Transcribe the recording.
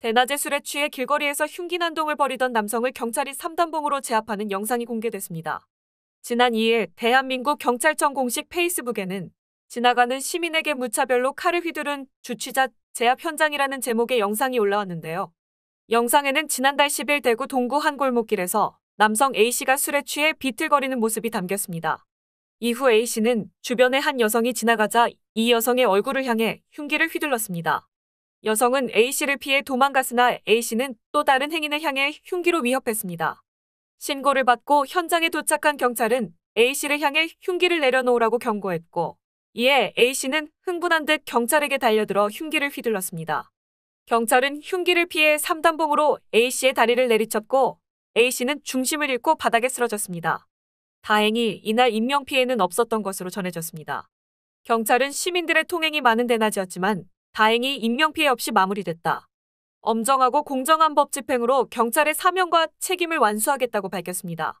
대낮에 술에 취해 길거리에서 흉기난동을 벌이던 남성을 경찰이 3단봉으로 제압하는 영상이 공개됐습니다. 지난 2일 대한민국 경찰청 공식 페이스북에는 지나가는 시민에게 무차별로 칼을 휘두른 주취자 제압 현장이라는 제목의 영상이 올라왔는데요. 영상에는 지난달 10일 대구 동구 한 골목길에서 남성 A씨가 술에 취해 비틀거리는 모습이 담겼습니다. 이후 A씨는 주변의 한 여성이 지나가자 이 여성의 얼굴을 향해 흉기를 휘둘렀습니다. 여성은 A씨를 피해 도망갔으나 A씨는 또 다른 행인을 향해 흉기로 위협했습니다. 신고를 받고 현장에 도착한 경찰은 A씨를 향해 흉기를 내려놓으라고 경고했고 이에 A씨는 흥분한 듯 경찰에게 달려들어 흉기를 휘둘렀습니다. 경찰은 흉기를 피해 3단봉으로 A씨의 다리를 내리쳤고 A씨는 중심을 잃고 바닥에 쓰러졌습니다. 다행히 이날 인명피해는 없었던 것으로 전해졌습니다. 경찰은 시민들의 통행이 많은 대낮이었지만 다행히 인명피해 없이 마무리됐다. 엄정하고 공정한 법 집행으로 경찰의 사명과 책임을 완수하겠다고 밝혔습니다.